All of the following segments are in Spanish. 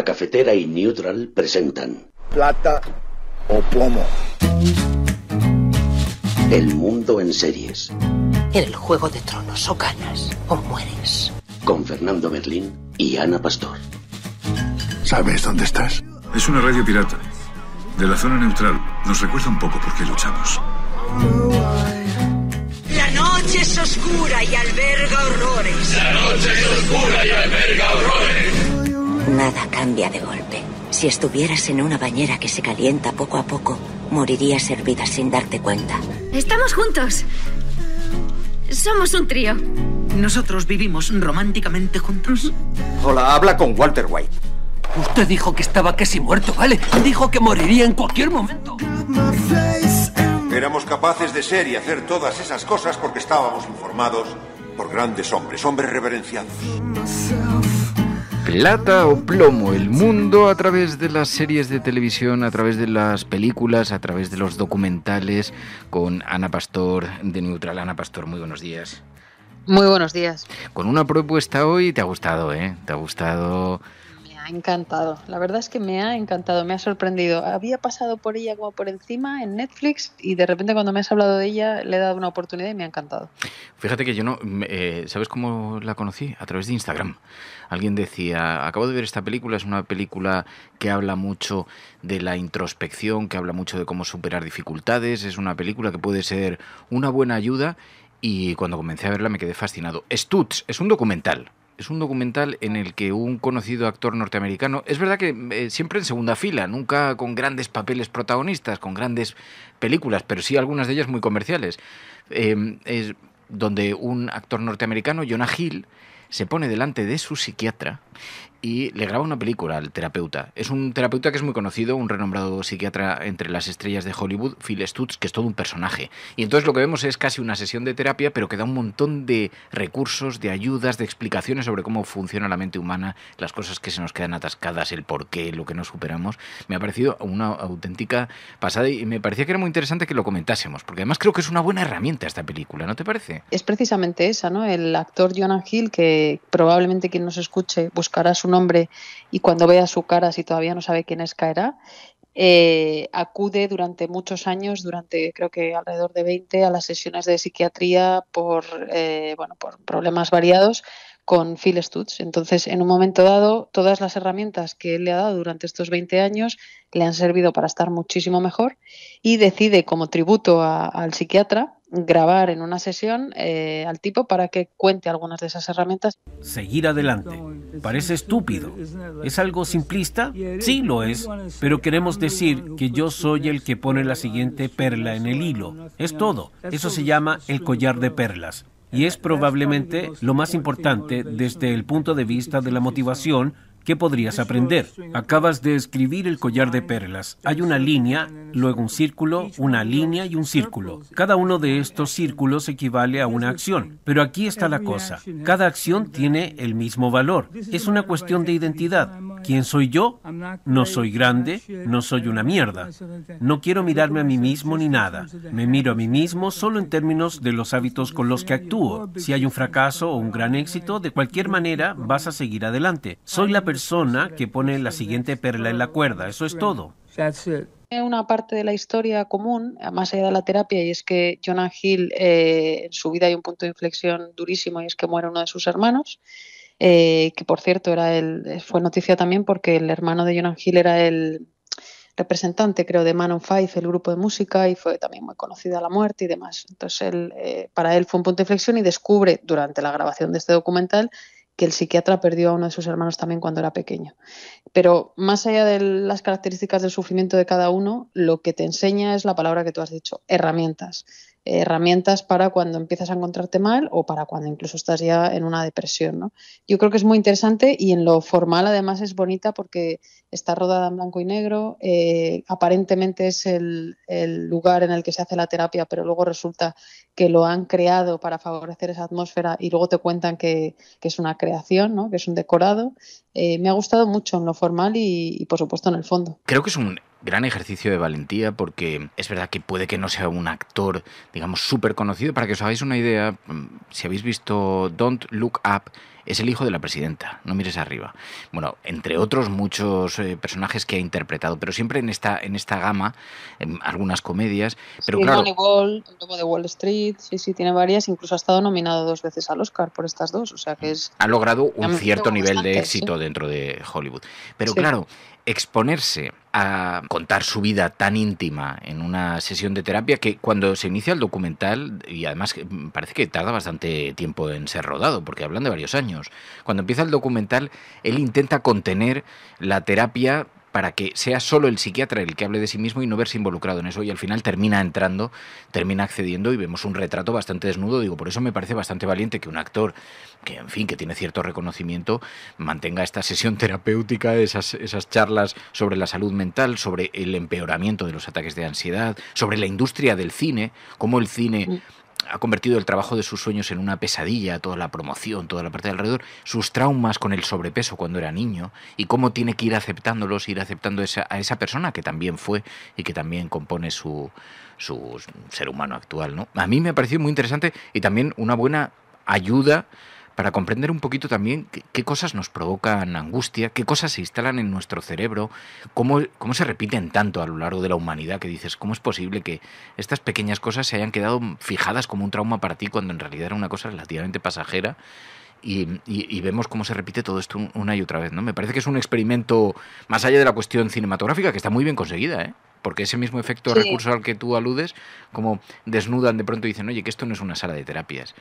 La Cafetera y Neutral presentan Plata o Plomo. El mundo en series. En el juego de tronos o ganas o mueres. Con Fernando Berlín y Ana Pastor. ¿Sabes dónde estás? Es una radio pirata. De la zona neutral. Nos recuerda un poco por qué luchamos. La noche es oscura y alberga horrores. La noche es oscura y alberga nada cambia de golpe. Si estuvieras en una bañera que se calienta poco a poco, morirías hervida sin darte cuenta. Estamos juntos. Somos un trío. Nosotros vivimos románticamente juntos. Hola, habla con Walter White. Usted dijo que estaba casi muerto, ¿vale? Dijo que moriría en cualquier momento. Éramos capaces de ser y hacer todas esas cosas porque estábamos informados por grandes hombres, hombres reverenciados plata o plomo el mundo a través de las series de televisión, a través de las películas, a través de los documentales con Ana Pastor de Neutral. Ana Pastor, muy buenos días. Muy buenos días. Con una propuesta hoy, te ha gustado, ¿eh? Te ha gustado encantado. La verdad es que me ha encantado, me ha sorprendido. Había pasado por ella como por encima en Netflix y de repente cuando me has hablado de ella le he dado una oportunidad y me ha encantado. Fíjate que yo no, eh, ¿sabes cómo la conocí? A través de Instagram. Alguien decía, acabo de ver esta película, es una película que habla mucho de la introspección, que habla mucho de cómo superar dificultades, es una película que puede ser una buena ayuda y cuando comencé a verla me quedé fascinado. Stutz es un documental, es un documental en el que un conocido actor norteamericano, es verdad que eh, siempre en segunda fila, nunca con grandes papeles protagonistas, con grandes películas, pero sí algunas de ellas muy comerciales, em, es donde un actor norteamericano, Jonah Hill, se pone delante de su psiquiatra y le graba una película al terapeuta. Es un terapeuta que es muy conocido, un renombrado psiquiatra entre las estrellas de Hollywood, Phil Stutz, que es todo un personaje. Y entonces lo que vemos es casi una sesión de terapia, pero que da un montón de recursos, de ayudas, de explicaciones sobre cómo funciona la mente humana, las cosas que se nos quedan atascadas, el por qué, lo que no superamos. Me ha parecido una auténtica pasada y me parecía que era muy interesante que lo comentásemos, porque además creo que es una buena herramienta esta película, ¿no te parece? Es precisamente esa, ¿no? El actor Jonah Hill, que probablemente quien nos escuche buscará su nombre y cuando vea su cara, si todavía no sabe quién es, caerá. Eh, acude durante muchos años, durante creo que alrededor de 20, a las sesiones de psiquiatría por, eh, bueno, por problemas variados con Phil Stutz. Entonces, en un momento dado, todas las herramientas que él le ha dado durante estos 20 años le han servido para estar muchísimo mejor y decide, como tributo al psiquiatra, grabar en una sesión eh, al tipo para que cuente algunas de esas herramientas. Seguir adelante. Parece estúpido. ¿Es algo simplista? Sí lo es, pero queremos decir que yo soy el que pone la siguiente perla en el hilo. Es todo. Eso se llama el collar de perlas. Y es probablemente lo más importante desde el punto de vista de la motivación ¿Qué podrías aprender? Acabas de escribir el collar de perlas. Hay una línea, luego un círculo, una línea y un círculo. Cada uno de estos círculos equivale a una acción. Pero aquí está la cosa. Cada acción tiene el mismo valor. Es una cuestión de identidad. ¿Quién soy yo? No soy grande, no soy una mierda. No quiero mirarme a mí mismo ni nada. Me miro a mí mismo solo en términos de los hábitos con los que actúo. Si hay un fracaso o un gran éxito, de cualquier manera vas a seguir adelante. Soy la persona que pone la siguiente perla en la cuerda. Eso es todo. Una parte de la historia común, más allá de la terapia, y es que Jonah Hill eh, en su vida hay un punto de inflexión durísimo y es que muere uno de sus hermanos. Eh, que por cierto era el, fue noticia también porque el hermano de Jonah Hill era el representante, creo, de Man on Five, el grupo de música, y fue también muy conocida la muerte y demás. Entonces, eh, para él fue un punto de inflexión y descubre durante la grabación de este documental que el psiquiatra perdió a uno de sus hermanos también cuando era pequeño. Pero más allá de las características del sufrimiento de cada uno, lo que te enseña es la palabra que tú has dicho, herramientas herramientas para cuando empiezas a encontrarte mal o para cuando incluso estás ya en una depresión. ¿no? Yo creo que es muy interesante y en lo formal además es bonita porque está rodada en blanco y negro, eh, aparentemente es el, lugar en el que se hace la terapia, pero luego resulta que lo han creado para favorecer esa atmósfera y luego te cuentan que, es una creación, ¿no? que es un decorado. Eh, me ha gustado mucho en lo formal y, y por supuesto en el fondo. Creo que es un gran ejercicio de valentía porque es verdad que puede que no sea un actor, digamos, súper conocido. Para que os hagáis una idea, mm, si habéis visto Don't Look Up, es el hijo de la presidenta, no mires arriba. Bueno, entre otros muchos eh, personajes que ha interpretado, pero siempre en esta, en esta gama, en algunas comedias. Pero claro, el de Wall Street, sí, sí, tiene varias, incluso ha estado nominado dos veces al Oscar por estas dos, o sea que es... Ha logrado un cierto nivel de éxito dentro de Hollywood. Pero claro, exponerse a contar su vida tan íntima en una sesión de terapia que cuando se inicia el documental, y además parece que tarda bastante tiempo en ser rodado, porque hablan de varios años, cuando empieza el documental, él intenta contener la terapia para que sea solo el psiquiatra el que hable de sí mismo y no verse involucrado en eso. Y al final termina entrando, termina accediendo y vemos un retrato bastante desnudo. Digo, por eso me parece bastante valiente que un actor que, en fin, que tiene cierto reconocimiento, mantenga esta sesión terapéutica, esas, esas charlas sobre la salud mental, sobre el empeoramiento de los ataques de ansiedad, sobre la industria del cine, cómo el cine mm ha convertido el trabajo de sus sueños en una pesadilla, toda la promoción, toda la parte de alrededor, sus traumas con el sobrepeso cuando era niño y cómo tiene que ir aceptándolos, ir aceptando esa, a esa persona que también fue y que también compone su, su ser humano actual. ¿no? A mí me ha parecido muy interesante y también una buena ayuda para comprender un poquito también qué, cosas nos provocan angustia, qué cosas se instalan en nuestro cerebro, cómo, cómo se repiten tanto a lo largo de la humanidad que dices, ¿cómo es posible que estas pequeñas cosas se hayan quedado fijadas como un trauma para ti cuando en realidad era una cosa relativamente pasajera? Y, y, vemos cómo se repite todo esto una y otra vez, ¿no? Me parece que es un experimento más allá de la cuestión cinematográfica que está muy bien conseguida, ¿eh? Porque ese mismo efecto recurso al que tú aludes, como desnudan de pronto y dicen, oye, que esto no es una sala de terapias.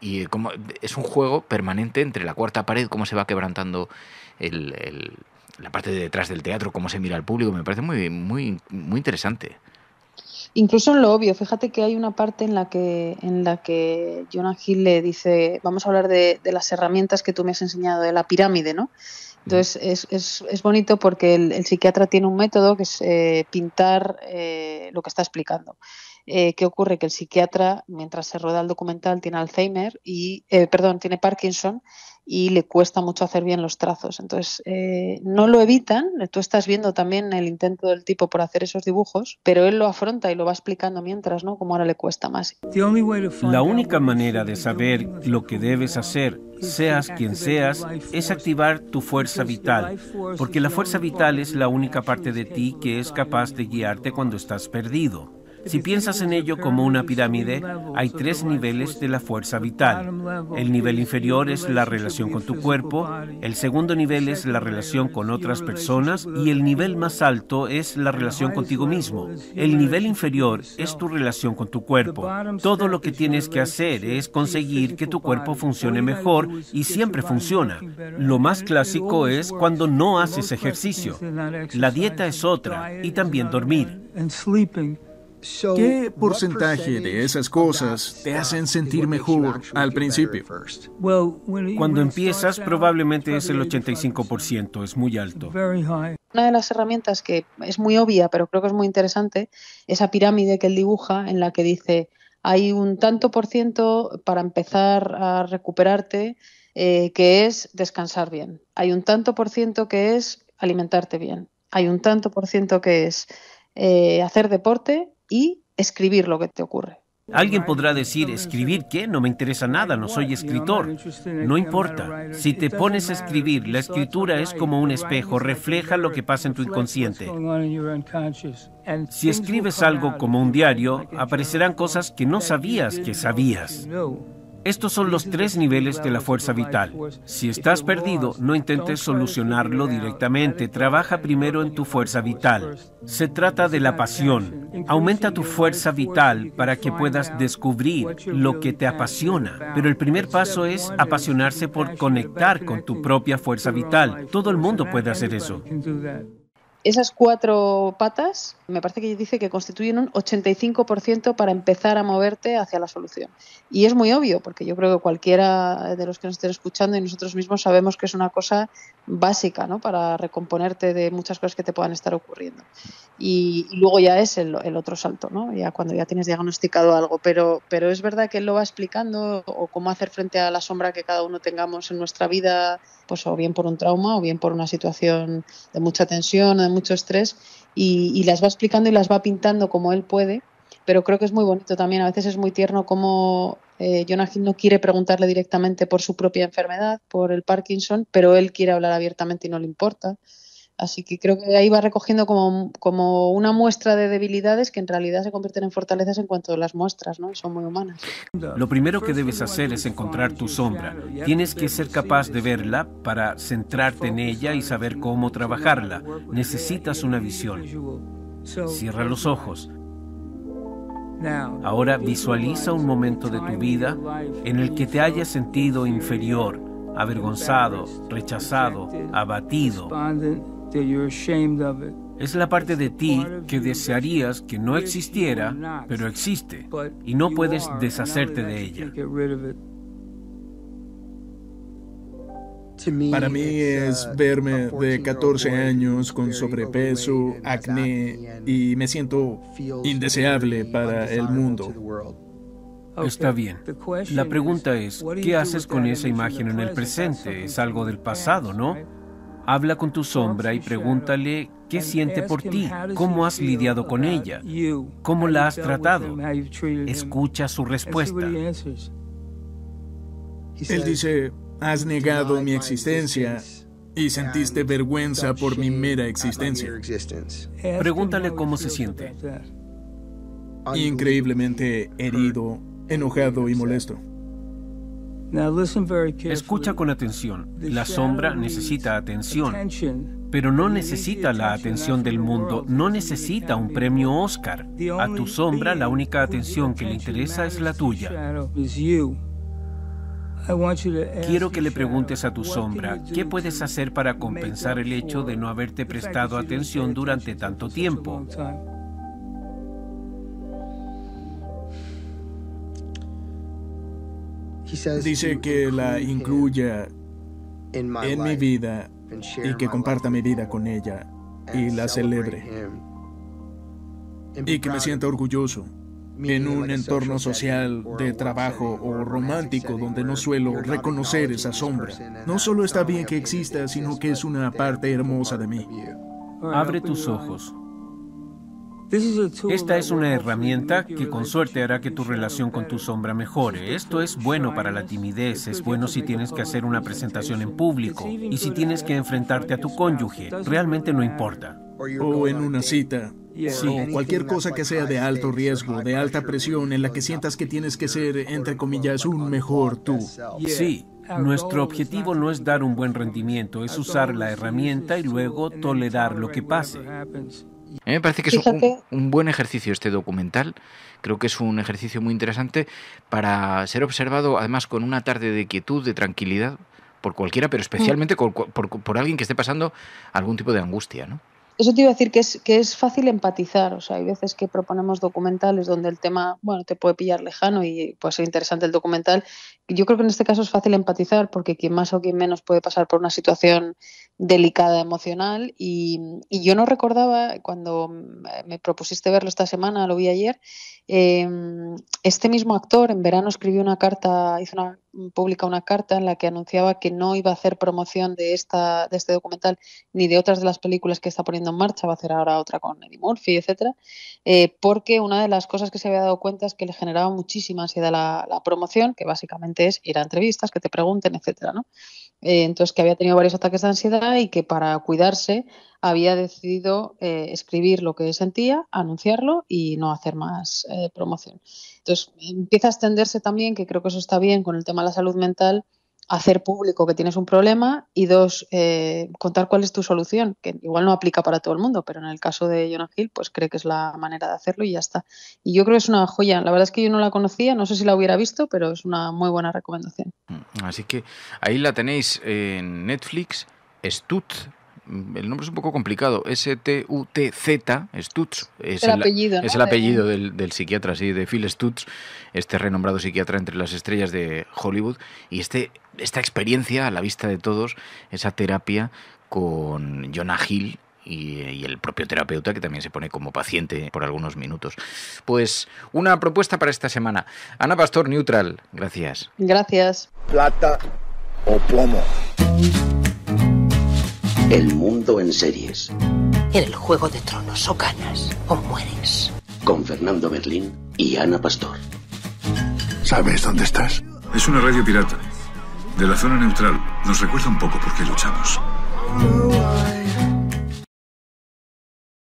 Y eh, como es un juego permanente entre la cuarta pared, cómo se va quebrantando el, la parte de detrás del teatro, cómo se mira al público, me parece muy, muy, muy interesante incluso en lo obvio, fíjate que hay una parte en la que, en la que Jonah Hill le dice, vamos a hablar de, de, las herramientas que tú me has enseñado, de la pirámide, ¿no? Entonces es, es, es bonito porque el, psiquiatra tiene un método que es eh, pintar eh, lo que está explicando. Eh, ¿qué ocurre? Que el psiquiatra, mientras se rueda el documental, tiene Alzheimer y, eh, perdón, tiene Parkinson y le cuesta mucho hacer bien los trazos. Entonces, eh, no lo evitan, tú estás viendo también el intento del tipo por hacer esos dibujos, pero él lo afronta y lo va explicando mientras, ¿no? Como ahora le cuesta más. La única manera de saber lo que debes hacer, seas quien seas, es activar tu fuerza vital, porque la fuerza vital es la única parte de ti que es capaz de guiarte cuando estás perdido. Si piensas en ello como una pirámide, hay tres niveles de la fuerza vital. El nivel inferior es la relación con tu cuerpo, el segundo nivel es la relación con otras personas y el nivel más alto es la relación contigo mismo. El nivel inferior es tu relación con tu cuerpo. Todo lo que tienes que hacer es conseguir que tu cuerpo funcione mejor y siempre funciona. Lo más clásico es cuando no haces ejercicio. La dieta es otra y también dormir. ¿Qué porcentaje de esas cosas te hacen sentir mejor al principio? Cuando empiezas probablemente es el 85%, es muy alto. Una de las herramientas que es muy obvia, pero creo que es muy interesante, esa pirámide que él dibuja en la que dice, hay un tanto por ciento para empezar a recuperarte, eh, que es descansar bien. Hay un tanto por ciento que es alimentarte bien. Hay un tanto por ciento que es eh, hacer deporte y escribir lo que te ocurre. Alguien podrá decir, escribir qué, no me interesa nada, no soy escritor. No importa, si te pones a escribir, la escritura es como un espejo, refleja lo que pasa en tu inconsciente. Si escribes algo como un diario, aparecerán cosas que no sabías que sabías. Estos son los tres niveles de la fuerza vital. Si estás perdido, no intentes solucionarlo directamente. Trabaja primero en tu fuerza vital. Se trata de la pasión. Aumenta tu fuerza vital para que puedas descubrir lo que te apasiona. Pero el primer paso es apasionarse por conectar con tu propia fuerza vital. Todo el mundo puede hacer eso esas cuatro patas me parece que dice que constituyen un 85% para empezar a moverte hacia la solución. Y es muy obvio, porque yo creo que cualquiera de los que nos estén escuchando y nosotros mismos sabemos que es una cosa básica ¿no? para recomponerte de muchas cosas que te puedan estar ocurriendo. Y, luego ya es el, otro salto, ¿no? ya cuando ya tienes diagnosticado algo. Pero, pero es verdad que él lo va explicando o cómo hacer frente a la sombra que cada uno tengamos en nuestra vida, pues o bien por un trauma o bien por una situación de mucha tensión, de mucho estrés, y las va explicando y las va pintando como él puede pero creo que es muy bonito también. A veces es muy tierno como eh, Jonah no quiere preguntarle directamente por su propia enfermedad, por el Parkinson, pero él quiere hablar abiertamente y no le importa. Así que creo que ahí va recogiendo como, como, una muestra de debilidades que en realidad se convierten en fortalezas en cuanto a las muestras, ¿no? Son muy humanas. Lo primero que debes hacer es encontrar tu sombra. Tienes que ser capaz de verla para centrarte en ella y saber cómo trabajarla. Necesitas una visión. Cierra los ojos. Ahora visualiza un momento de tu vida en el que te hayas sentido inferior, avergonzado, rechazado, abatido. Es la parte de ti que desearías que no existiera, pero existe, y no puedes deshacerte de ella. Para mí es ah, verme de 14 años con sobrepeso, acné y me siento indeseable para el mundo. Está bien. La pregunta es, ¿qué haces con esa imagen en el presente? Es algo del pasado, ¿no? Habla con tu sombra y pregúntale qué siente por ti, cómo has lidiado con ella, cómo la has tratado. Escucha su respuesta. Él dice, Has negado mi existencia y sentiste vergüenza por mi mera existencia. Pregúntale cómo se siente. Increíblemente herido, enojado y molesto. Escucha con atención. La sombra necesita atención, pero no necesita la atención del mundo, no necesita un premio Oscar. A tu sombra la única atención que le interesa es la tuya. Quiero que le preguntes a tu sombra, ¿qué puedes hacer para compensar el hecho de no haberte prestado atención durante tanto tiempo? Dice que la incluya en mi vida y que comparta mi vida con ella y la celebre y que me sienta orgulloso en un entorno social de trabajo o romántico donde no suelo reconocer esa sombra. No solo está bien que exista, sino que es una parte hermosa de mí. Abre pues tus ojos. Esta es una herramienta que con suerte hará que tu relación con tu sombra mejore. Esto es bueno para la timidez, es bueno si tienes que hacer una presentación en público y si tienes que enfrentarte a tu cónyuge, realmente no importa. O en una cita, Sí, cualquier cosa que sea de alto riesgo, de alta presión, en la que sientas que tienes que ser, entre comillas, un mejor tú. Sí, nuestro objetivo no es dar un buen rendimiento, es usar la herramienta y luego tolerar lo que pase. A mí me parece que es un, un, buen ejercicio este documental. Creo que es un ejercicio muy interesante para ser observado, además, con una tarde de quietud, de tranquilidad, por cualquiera, pero especialmente mm. por alguien que esté pasando algún tipo de angustia, ¿no? Eso te iba a decir que es, que es fácil empatizar, o sea, hay veces que proponemos documentales donde el tema, bueno, te puede pillar lejano y puede ser interesante el documental yo creo que en este caso es fácil empatizar porque quien más o quien menos puede pasar por una situación delicada emocional y, yo no recordaba cuando me propusiste verlo esta semana, lo vi ayer, em, este mismo actor en verano escribió una carta, hizo una pública una carta en la que anunciaba que no iba a hacer promoción de esta de este documental ni de otras de las películas que está poniendo en marcha, va a hacer ahora otra con Eddie Murphy, etcétera, eh, porque una de las cosas que se había dado cuenta es que le generaba muchísima ansiedad la promoción, que básicamente ir a entrevistas, que te pregunten, etcétera, eh, entonces, que había tenido varios ataques de ansiedad y que para cuidarse había decidido eh, escribir lo que sentía, anunciarlo y no hacer más eh, promoción. Entonces, empieza a extenderse también, que creo que eso está bien con el tema de la salud mental, hacer público que tienes un problema y dos, eh, contar cuál es tu solución, que igual no aplica para todo el mundo, pero en el caso de Jonah Hill, pues cree que es la manera de hacerlo y ya está. Y yo creo que es una joya, la verdad es que yo no la conocía, no sé si la hubiera visto, pero es una muy buena recomendación. Mm, así que ahí la tenéis en Netflix, Stutz, Mm, el nombre es un poco complicado, S-T-U-T-Z, Stutz, es el, apellido, es el apellido del, psiquiatra, sí, de Phil Stutz, este renombrado psiquiatra entre las estrellas de Hollywood, y este, esta experiencia a la vista de todos, esa terapia con Jonah Hill y, el propio terapeuta que también se pone como paciente por algunos minutos. Pues una propuesta para esta semana. Ana Pastor Neutral, gracias. Gracias. Plata o plomo. El mundo en series. En el juego de tronos o ganas o mueres. Con Fernando Berlín y Ana Pastor. ¿Sabes dónde estás? Es una radio pirata. De la zona neutral. Nos recuerda un poco por qué luchamos.